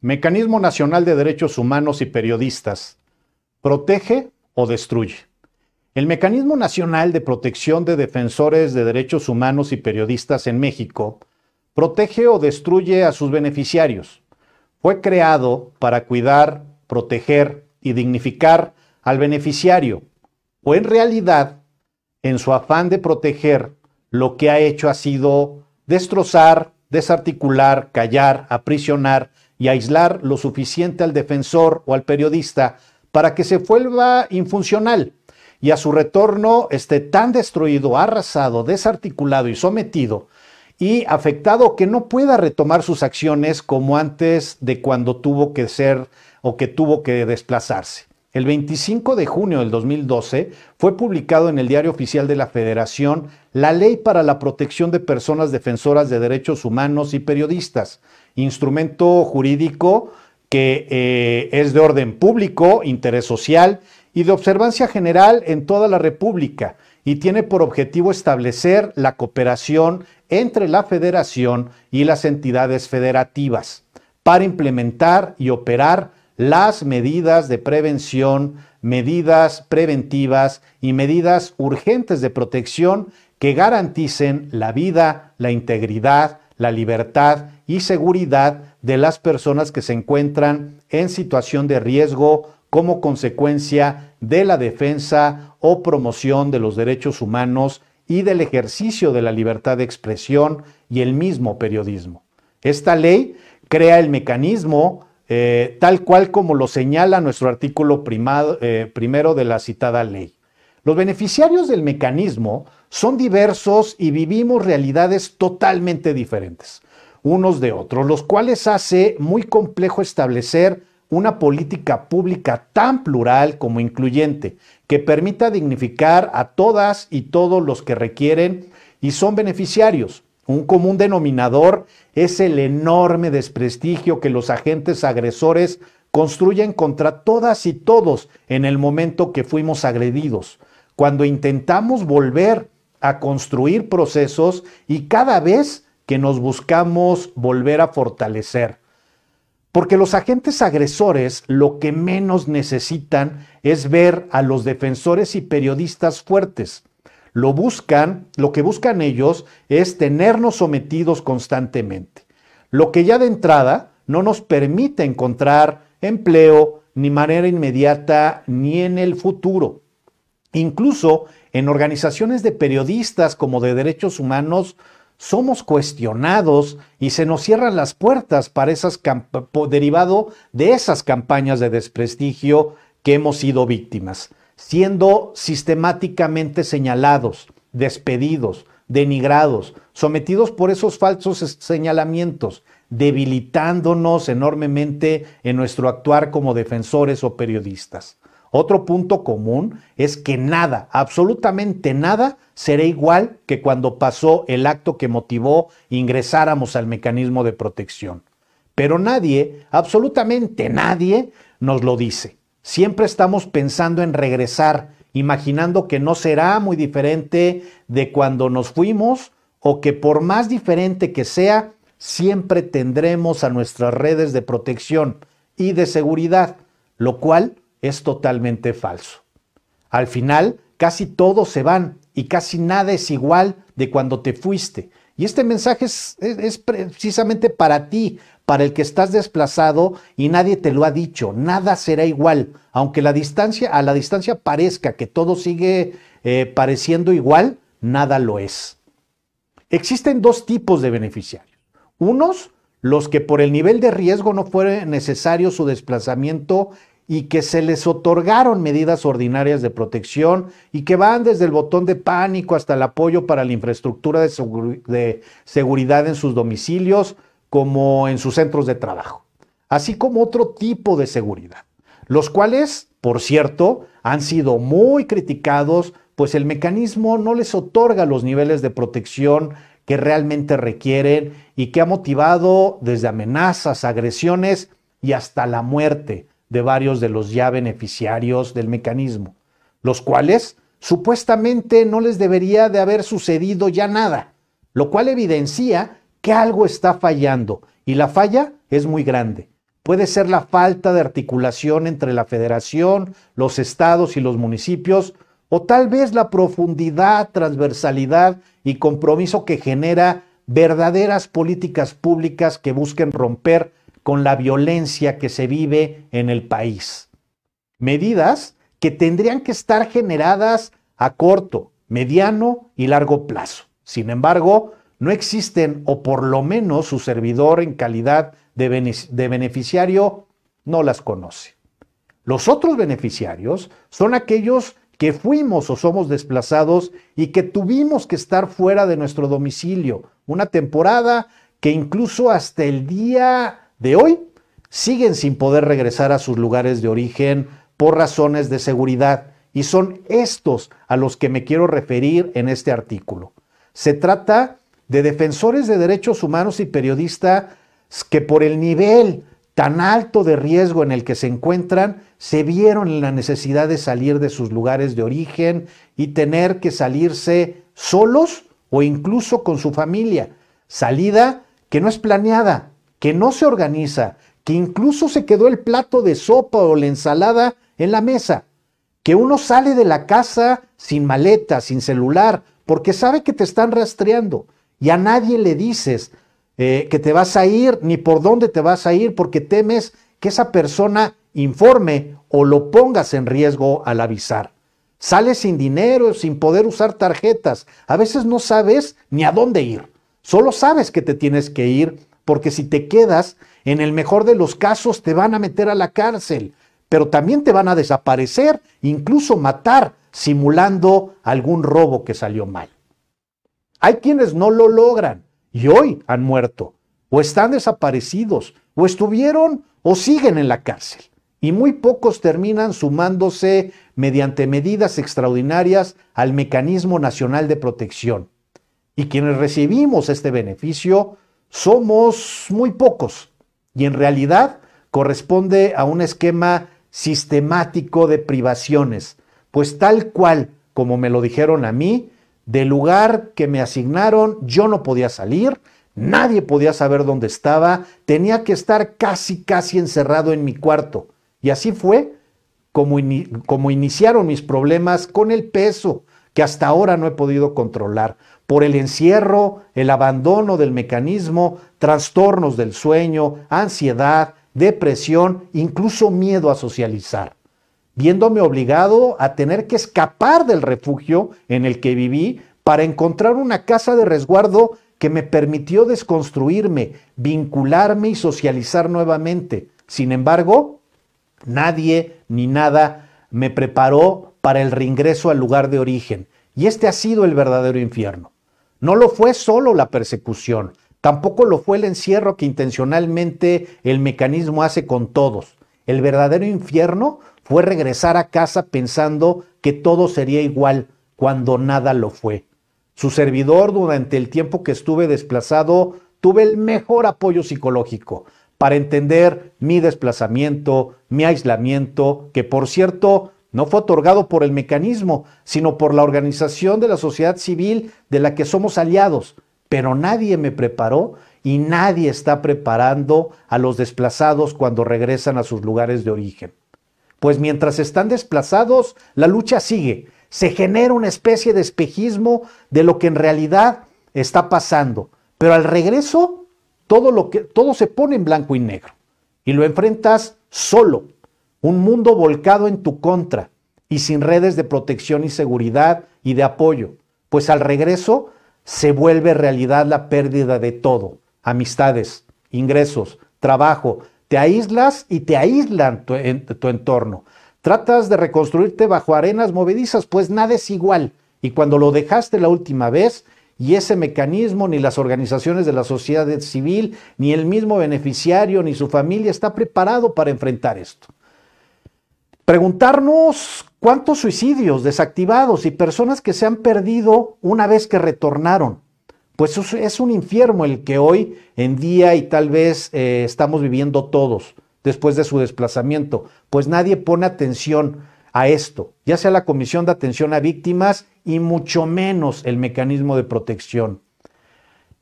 Mecanismo Nacional de Derechos Humanos y Periodistas. ¿Protege o destruye? El Mecanismo Nacional de Protección de Defensores de Derechos Humanos y Periodistas en México protege o destruye a sus beneficiarios. Fue creado para cuidar, proteger y dignificar al beneficiario, o en realidad, en su afán de proteger, lo que ha hecho ha sido destrozar, desarticular, callar, aprisionar y aislar lo suficiente al defensor o al periodista para que se vuelva infuncional y a su retorno esté tan destruido, arrasado, desarticulado y sometido y afectado que no pueda retomar sus acciones como antes de cuando tuvo que ser o que tuvo que desplazarse. El 25 de junio del 2012 fue publicado en el Diario Oficial de la Federación la Ley para la Protección de Personas Defensoras de Derechos Humanos y Periodistas, instrumento jurídico que eh, es de orden público, interés social y de observancia general en toda la República y tiene por objetivo establecer la cooperación entre la federación y las entidades federativas para implementar y operar las medidas de prevención, medidas preventivas y medidas urgentes de protección que garanticen la vida, la integridad, la libertad y seguridad de las personas que se encuentran en situación de riesgo como consecuencia de la defensa o promoción de los derechos humanos y del ejercicio de la libertad de expresión y el mismo periodismo. Esta ley crea el mecanismo eh, tal cual como lo señala nuestro artículo eh, primero de la citada ley. Los beneficiarios del mecanismo son diversos y vivimos realidades totalmente diferentes unos de otros, los cuales hace muy complejo establecer una política pública tan plural como incluyente, que permita dignificar a todas y todos los que requieren y son beneficiarios, un común denominador es el enorme desprestigio que los agentes agresores construyen contra todas y todos en el momento que fuimos agredidos, cuando intentamos volver a construir procesos y cada vez que nos buscamos volver a fortalecer. Porque los agentes agresores lo que menos necesitan es ver a los defensores y periodistas fuertes, lo buscan, lo que buscan ellos es tenernos sometidos constantemente, lo que ya de entrada no nos permite encontrar empleo ni manera inmediata ni en el futuro. Incluso en organizaciones de periodistas como de derechos humanos, somos cuestionados y se nos cierran las puertas para esas derivado de esas campañas de desprestigio que hemos sido víctimas siendo sistemáticamente señalados, despedidos, denigrados, sometidos por esos falsos señalamientos, debilitándonos enormemente en nuestro actuar como defensores o periodistas. Otro punto común es que nada, absolutamente nada, será igual que cuando pasó el acto que motivó ingresáramos al mecanismo de protección. Pero nadie, absolutamente nadie, nos lo dice. Siempre estamos pensando en regresar, imaginando que no será muy diferente de cuando nos fuimos o que por más diferente que sea, siempre tendremos a nuestras redes de protección y de seguridad, lo cual es totalmente falso. Al final, casi todos se van y casi nada es igual de cuando te fuiste. Y este mensaje es, precisamente para ti, para el que estás desplazado y nadie te lo ha dicho. Nada será igual. Aunque la distancia, a la distancia parezca que todo sigue eh, pareciendo igual, nada lo es. Existen dos tipos de beneficiarios. Unos, los que por el nivel de riesgo no fue necesario su desplazamiento y que se les otorgaron medidas ordinarias de protección y que van desde el botón de pánico hasta el apoyo para la infraestructura de seguridad en sus domicilios, como en sus centros de trabajo, así como otro tipo de seguridad, los cuales, por cierto, han sido muy criticados, pues el mecanismo no les otorga los niveles de protección que realmente requieren y que ha motivado desde amenazas, agresiones y hasta la muerte de varios de los ya beneficiarios del mecanismo, los cuales supuestamente no les debería de haber sucedido ya nada, lo cual evidencia que algo está fallando y la falla es muy grande. Puede ser la falta de articulación entre la federación, los estados y los municipios, o tal vez la profundidad, transversalidad y compromiso que genera verdaderas políticas públicas que busquen romper con la violencia que se vive en el país. Medidas que tendrían que estar generadas a corto, mediano y largo plazo. Sin embargo, no existen, o por lo menos su servidor en calidad de, beneficiario no las conoce. Los otros beneficiarios son aquellos que fuimos o somos desplazados y que tuvimos que estar fuera de nuestro domicilio una temporada que incluso hasta el día de hoy siguen sin poder regresar a sus lugares de origen por razones de seguridad. Y son estos a los que me quiero referir en este artículo. Se trata de defensores de derechos humanos y periodistas que por el nivel tan alto de riesgo en el que se encuentran, se vieron en la necesidad de salir de sus lugares de origen y tener que salirse solos o incluso con su familia. Salida que no es planeada, que no se organiza, que incluso se quedó el plato de sopa o la ensalada en la mesa, que uno sale de la casa sin maleta, sin celular, porque sabe que te están rastreando, y a nadie le dices eh, que te vas a ir ni por dónde te vas a ir porque temes que esa persona informe o lo pongas en riesgo al avisar. Sales sin dinero, sin poder usar tarjetas. A veces no sabes ni a dónde ir. Solo sabes que te tienes que ir porque si te quedas, en el mejor de los casos te van a meter a la cárcel, pero también te van a desaparecer, incluso matar, simulando algún robo que salió mal. Hay quienes no lo logran y hoy han muerto, o están desaparecidos, o estuvieron o siguen en la cárcel. Y muy pocos terminan sumándose mediante medidas extraordinarias al Mecanismo Nacional de Protección. Y quienes recibimos este beneficio somos muy pocos. Y en realidad corresponde a un esquema sistemático de privaciones, pues tal cual como me lo dijeron a mí, del lugar que me asignaron, yo no podía salir, nadie podía saber dónde estaba, tenía que estar casi, casi encerrado en mi cuarto. Y así fue como, como iniciaron mis problemas con el peso, que hasta ahora no he podido controlar, por el encierro, el abandono del mecanismo, trastornos del sueño, ansiedad, depresión, incluso miedo a socializar viéndome obligado a tener que escapar del refugio en el que viví para encontrar una casa de resguardo que me permitió desconstruirme, vincularme y socializar nuevamente. Sin embargo, nadie ni nada me preparó para el reingreso al lugar de origen. Y este ha sido el verdadero infierno. No lo fue solo la persecución, tampoco lo fue el encierro que intencionalmente el mecanismo hace con todos. El verdadero infierno fue regresar a casa pensando que todo sería igual cuando nada lo fue. Su servidor, durante el tiempo que estuve desplazado, tuve el mejor apoyo psicológico para entender mi desplazamiento, mi aislamiento, que por cierto no fue otorgado por el mecanismo, sino por la organización de la sociedad civil de la que somos aliados. Pero nadie me preparó y nadie está preparando a los desplazados cuando regresan a sus lugares de origen pues mientras están desplazados, la lucha sigue. Se genera una especie de espejismo de lo que en realidad está pasando. Pero al regreso, todo, lo que, todo se pone en blanco y negro. Y lo enfrentas solo, un mundo volcado en tu contra y sin redes de protección y seguridad y de apoyo. Pues al regreso se vuelve realidad la pérdida de todo. Amistades, ingresos, trabajo, te aíslas y te aíslan tu, tu entorno. Tratas de reconstruirte bajo arenas movedizas, pues nada es igual. Y cuando lo dejaste la última vez, y ese mecanismo, ni las organizaciones de la sociedad civil, ni el mismo beneficiario, ni su familia está preparado para enfrentar esto. Preguntarnos cuántos suicidios, desactivados y personas que se han perdido una vez que retornaron pues es un infierno el que hoy en día y tal vez eh, estamos viviendo todos después de su desplazamiento, pues nadie pone atención a esto, ya sea la Comisión de Atención a Víctimas y mucho menos el mecanismo de protección.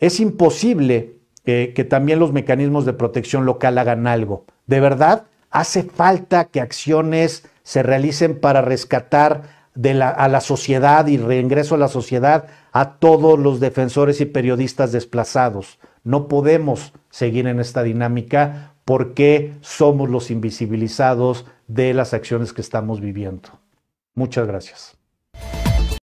Es imposible eh, que también los mecanismos de protección local hagan algo. De verdad, hace falta que acciones se realicen para rescatar de la, a la sociedad y reingreso a la sociedad a todos los defensores y periodistas desplazados. No podemos seguir en esta dinámica porque somos los invisibilizados de las acciones que estamos viviendo. Muchas gracias.